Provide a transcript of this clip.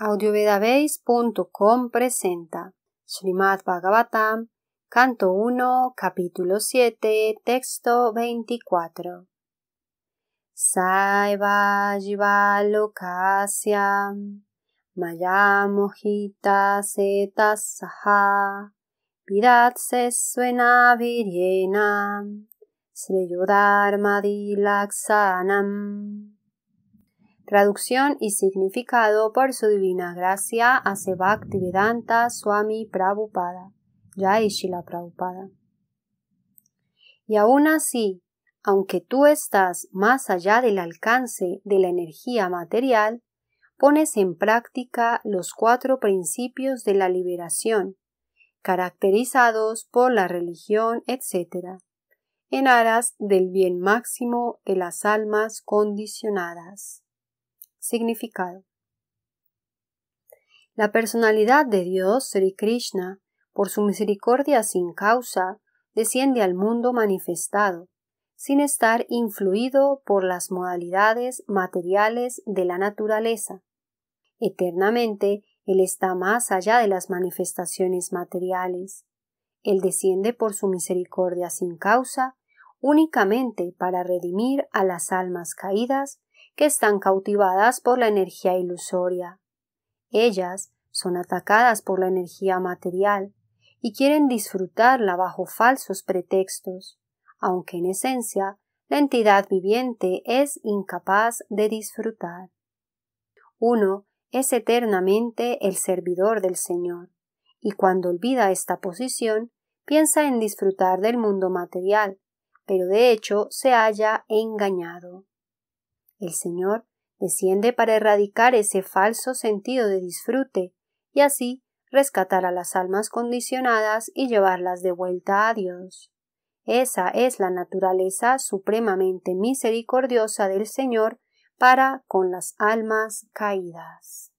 audiovedabase.com presenta Srimad Bhagavatam, canto 1, capítulo 7, texto 24. Saiva jivalokasya maya mojita setasaha vidat suena viriena sreyodharma dilaksanam Traducción y significado por su divina gracia a Bhaktivedanta Swami Prabhupada, Yaisila Prabhupada. Y aún así, aunque tú estás más allá del alcance de la energía material, pones en práctica los cuatro principios de la liberación, caracterizados por la religión, etc., en aras del bien máximo de las almas condicionadas. Significado. La personalidad de Dios, Sri Krishna, por su misericordia sin causa, desciende al mundo manifestado, sin estar influido por las modalidades materiales de la naturaleza. Eternamente, Él está más allá de las manifestaciones materiales. Él desciende por su misericordia sin causa, únicamente para redimir a las almas caídas que están cautivadas por la energía ilusoria. Ellas son atacadas por la energía material y quieren disfrutarla bajo falsos pretextos, aunque en esencia la entidad viviente es incapaz de disfrutar. Uno es eternamente el servidor del Señor, y cuando olvida esta posición, piensa en disfrutar del mundo material, pero de hecho se halla engañado. El Señor desciende para erradicar ese falso sentido de disfrute y así rescatar a las almas condicionadas y llevarlas de vuelta a Dios. Esa es la naturaleza supremamente misericordiosa del Señor para con las almas caídas.